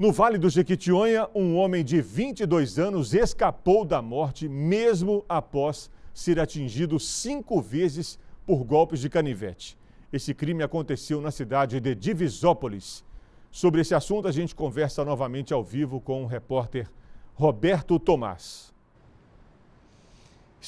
No Vale do Jequitinhonha, um homem de 22 anos escapou da morte mesmo após ser atingido cinco vezes por golpes de canivete. Esse crime aconteceu na cidade de Divisópolis. Sobre esse assunto, a gente conversa novamente ao vivo com o repórter Roberto Tomás.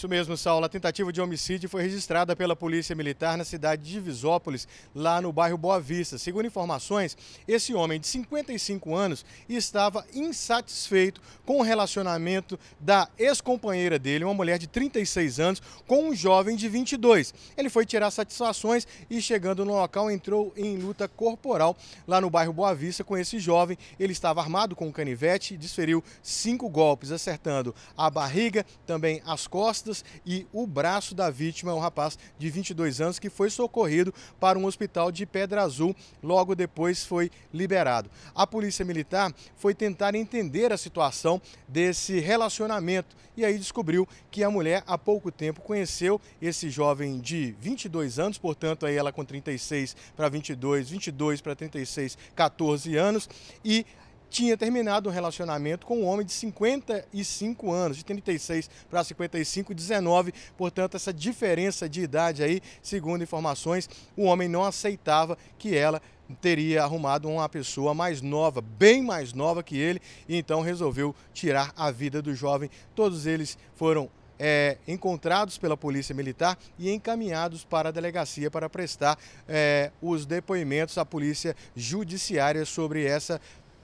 Isso mesmo, Saulo. A tentativa de homicídio foi registrada pela Polícia Militar na cidade de Divisópolis, lá no bairro Boa Vista. Segundo informações, esse homem de 55 anos estava insatisfeito com o relacionamento da ex-companheira dele, uma mulher de 36 anos, com um jovem de 22. Ele foi tirar satisfações e, chegando no local, entrou em luta corporal lá no bairro Boa Vista com esse jovem. Ele estava armado com um canivete e desferiu cinco golpes, acertando a barriga, também as costas e o braço da vítima é um rapaz de 22 anos que foi socorrido para um hospital de Pedra Azul, logo depois foi liberado. A Polícia Militar foi tentar entender a situação desse relacionamento e aí descobriu que a mulher há pouco tempo conheceu esse jovem de 22 anos, portanto aí ela com 36 para 22, 22 para 36, 14 anos e tinha terminado um relacionamento com um homem de 55 anos, de 36 para 55, 19, portanto, essa diferença de idade aí, segundo informações, o homem não aceitava que ela teria arrumado uma pessoa mais nova, bem mais nova que ele, e então resolveu tirar a vida do jovem. Todos eles foram é, encontrados pela Polícia Militar e encaminhados para a delegacia para prestar é, os depoimentos à Polícia Judiciária sobre essa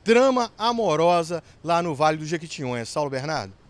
trama amorosa lá no Vale do Jequitinhonha. Saulo Bernardo?